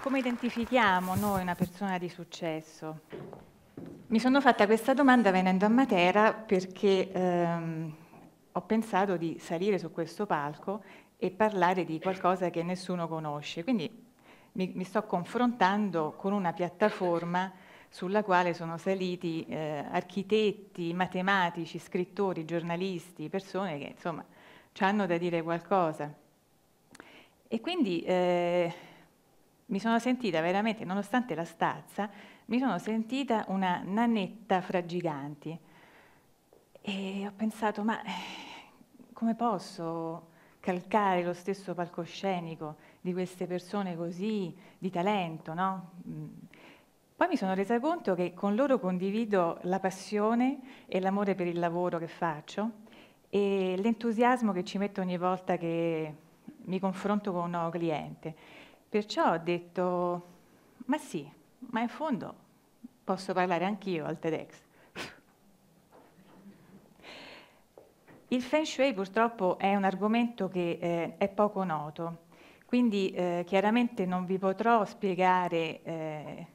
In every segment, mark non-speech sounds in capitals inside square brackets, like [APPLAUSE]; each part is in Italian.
Come identifichiamo noi una persona di successo? Mi sono fatta questa domanda venendo a Matera perché ehm, ho pensato di salire su questo palco e parlare di qualcosa che nessuno conosce. Quindi mi, mi sto confrontando con una piattaforma sulla quale sono saliti eh, architetti, matematici, scrittori, giornalisti, persone che insomma hanno da dire qualcosa. E quindi eh, mi sono sentita veramente, nonostante la stazza, mi sono sentita una nanetta fra giganti. E ho pensato, ma eh, come posso calcare lo stesso palcoscenico di queste persone così, di talento, no? Mm. Poi mi sono resa conto che con loro condivido la passione e l'amore per il lavoro che faccio e l'entusiasmo che ci metto ogni volta che mi confronto con un nuovo cliente. Perciò ho detto, ma sì, ma in fondo posso parlare anch'io al TEDx. [LAUGHS] Il Feng Shui purtroppo è un argomento che eh, è poco noto, quindi eh, chiaramente non vi potrò spiegare eh,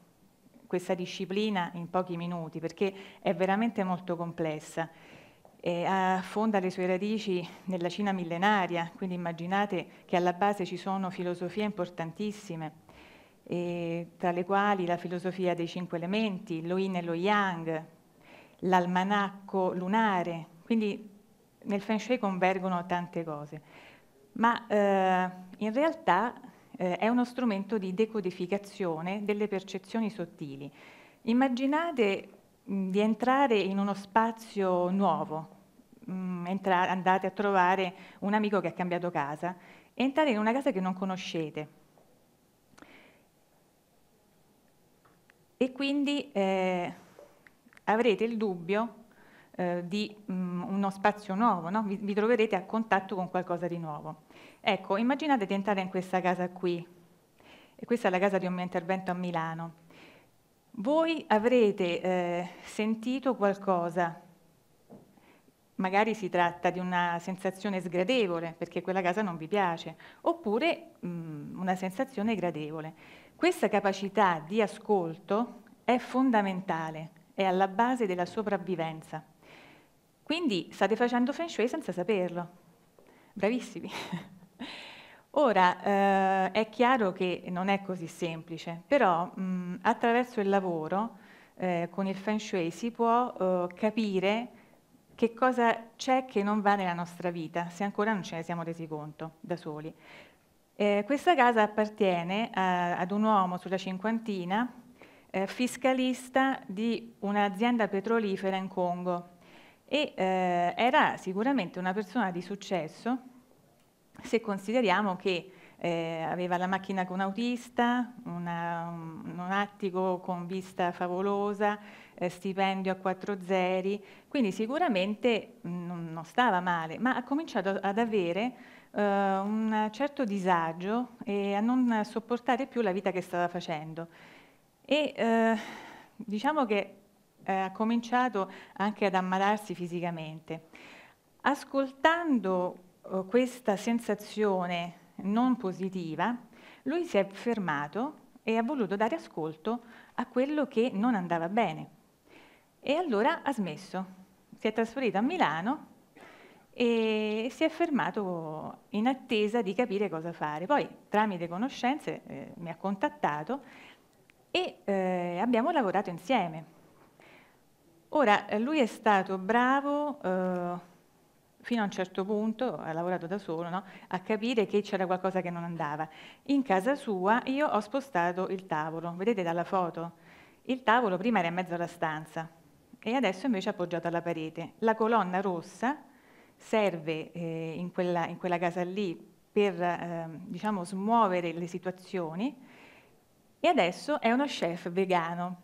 questa disciplina in pochi minuti perché è veramente molto complessa eh, fonda le sue radici nella Cina millenaria, quindi immaginate che alla base ci sono filosofie importantissime, eh, tra le quali la filosofia dei cinque elementi, lo yin e lo yang, l'almanacco lunare, quindi nel Feng Shui convergono tante cose. Ma eh, in realtà eh, è uno strumento di decodificazione delle percezioni sottili. Immaginate di entrare in uno spazio nuovo, mh, mm, entra- andate a trovare un amico che ha cambiato casa, e entrare in una casa che non conoscete. E quindi eh, avrete il dubbio eh, di mh, mm, uno spazio nuovo, no? vi, vi, troverete a contatto con qualcosa di nuovo. Ecco, immaginate di entrare in questa casa qui, e questa è la casa di un mio intervento a Milano. Voi avrete eh, sentito qualcosa magari si tratta di una sensazione sgradevole perché quella casa non vi piace, oppure mh, mm, una sensazione gradevole. Questa capacità di ascolto è fondamentale, è alla base della sopravvivenza. Quindi state facendo feng shui senza saperlo. Bravissimi. [LAUGHS] Ora, eh, è chiaro che non è così semplice, però mh, mm, attraverso il lavoro eh, con il feng shui si può eh, capire che cosa c'è che non va nella nostra vita, se ancora non ce ne siamo resi conto da soli. Eh, questa casa appartiene a, eh, ad un uomo sulla cinquantina, eh, fiscalista di un'azienda petrolifera in Congo e eh, era sicuramente una persona di successo se consideriamo che eh, aveva la macchina con autista, una, un, un, attico con vista favolosa, eh, stipendio a quattro zeri, quindi sicuramente non, non, stava male, ma ha cominciato ad avere eh, un certo disagio e a non sopportare più la vita che stava facendo. E eh, diciamo che eh, ha cominciato anche ad ammalarsi fisicamente. Ascoltando oh, questa sensazione non positiva, lui si è fermato e ha voluto dare ascolto a quello che non andava bene. E allora ha smesso, si è trasferito a Milano e si è fermato in attesa di capire cosa fare. Poi tramite conoscenze eh, mi ha contattato e eh, abbiamo lavorato insieme. Ora, eh, lui è stato bravo eh, fino a un certo punto, ha lavorato da solo, no? a capire che c'era qualcosa che non andava. In casa sua io ho spostato il tavolo, vedete dalla foto? Il tavolo prima era in mezzo alla stanza e adesso invece è appoggiato alla parete. La colonna rossa serve eh, in, quella, in, quella, casa lì per eh, diciamo, smuovere le situazioni e adesso è uno chef vegano.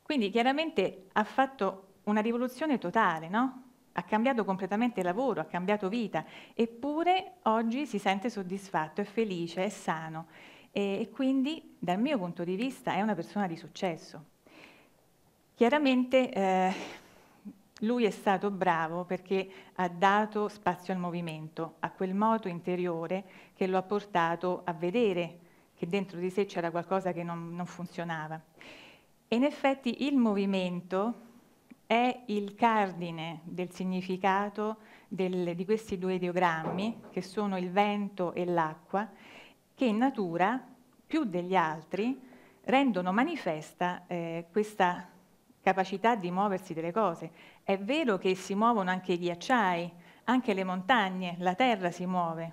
Quindi chiaramente ha fatto una rivoluzione totale, no? ha cambiato completamente lavoro, ha cambiato vita, eppure oggi si sente soddisfatto, è felice, è sano e, e quindi dal mio punto di vista è una persona di successo. Chiaramente eh, lui è stato bravo perché ha dato spazio al movimento, a quel moto interiore che lo ha portato a vedere che dentro di sé c'era qualcosa che non, non funzionava. E in effetti il movimento è il cardine del significato del, di questi due ideogrammi, che sono il vento e l'acqua, che in natura, più degli altri, rendono manifesta eh, questa capacità di muoversi delle cose. È vero che si muovono anche i ghiacciai, anche le montagne, la terra si muove,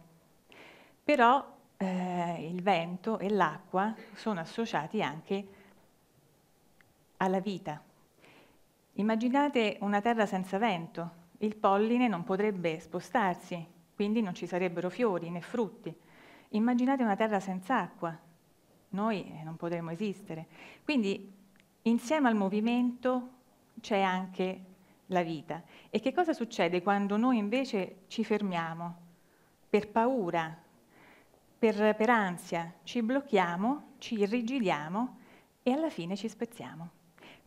però eh, il vento e l'acqua sono associati anche alla vita. Immaginate una terra senza vento, il polline non potrebbe spostarsi, quindi non ci sarebbero fiori né frutti. Immaginate una terra senza acqua, noi eh, non potremmo esistere. Quindi insieme al movimento c'è anche la vita. E che cosa succede quando noi invece ci fermiamo per paura, per, per ansia, ci blocchiamo, ci irrigidiamo e alla fine ci spezziamo.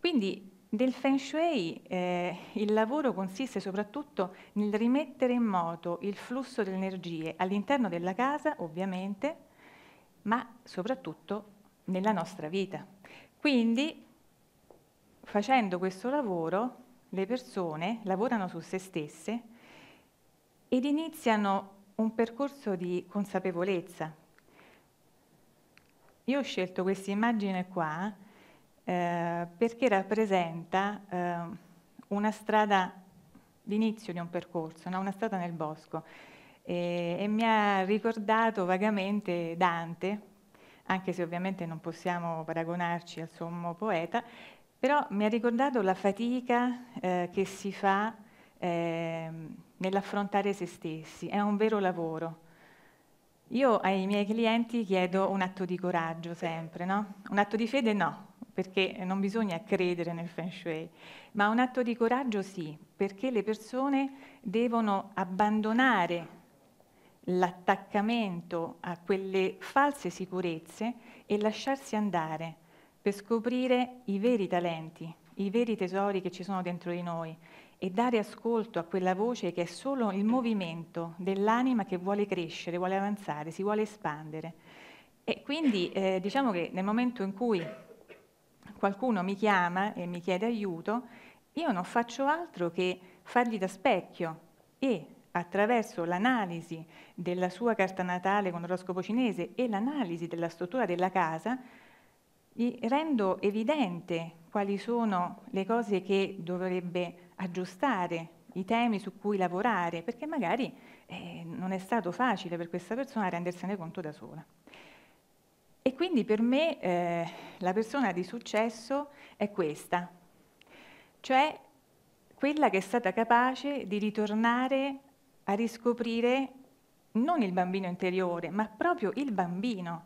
Quindi del feng shui eh, il lavoro consiste soprattutto nel rimettere in moto il flusso di energie all'interno della casa, ovviamente, ma soprattutto nella nostra vita. Quindi, facendo questo lavoro, le persone lavorano su se stesse ed iniziano un percorso di consapevolezza. Io ho scelto questa immagine qua eh, perché rappresenta eh, una strada d'inizio di un percorso, no? una strada nel bosco. E, e, mi ha ricordato vagamente Dante, anche se ovviamente non possiamo paragonarci al sommo poeta, però mi ha ricordato la fatica eh, che si fa eh, nell'affrontare se stessi, è un vero lavoro. Io ai miei clienti chiedo un atto di coraggio sempre, no? Un atto di fede no, perché non bisogna credere nel feng shui, ma un atto di coraggio sì, perché le persone devono abbandonare l'attaccamento a quelle false sicurezze e lasciarsi andare per scoprire i veri talenti, i veri tesori che ci sono dentro di noi e dare ascolto a quella voce che è solo il movimento dell'anima che vuole crescere, vuole avanzare, si vuole espandere. E quindi eh, diciamo che nel momento in cui qualcuno mi chiama e mi chiede aiuto, io non faccio altro che fargli da specchio e attraverso l'analisi della sua carta natale con oroscopo cinese e l'analisi della struttura della casa, gli rendo evidente quali sono le cose che dovrebbe aggiustare, i temi su cui lavorare, perché magari eh, non è stato facile per questa persona rendersene conto da sola. E quindi per me eh, la persona di successo è questa, cioè quella che è stata capace di ritornare a riscoprire non il bambino interiore, ma proprio il bambino,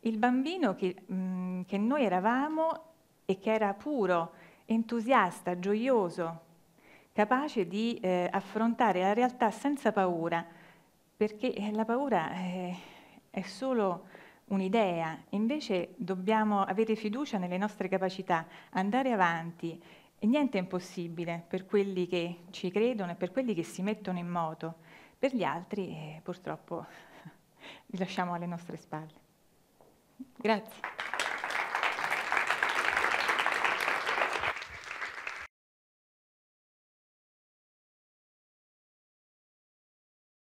il bambino che, mh, mm, che noi eravamo e che era puro, entusiasta, gioioso, capace di eh, affrontare la realtà senza paura, perché eh, la paura è, eh, è solo un'idea, invece dobbiamo avere fiducia nelle nostre capacità, andare avanti e niente è impossibile per quelli che ci credono e per quelli che si mettono in moto, per gli altri eh, purtroppo [LAUGHS] li lasciamo alle nostre spalle. Grazie.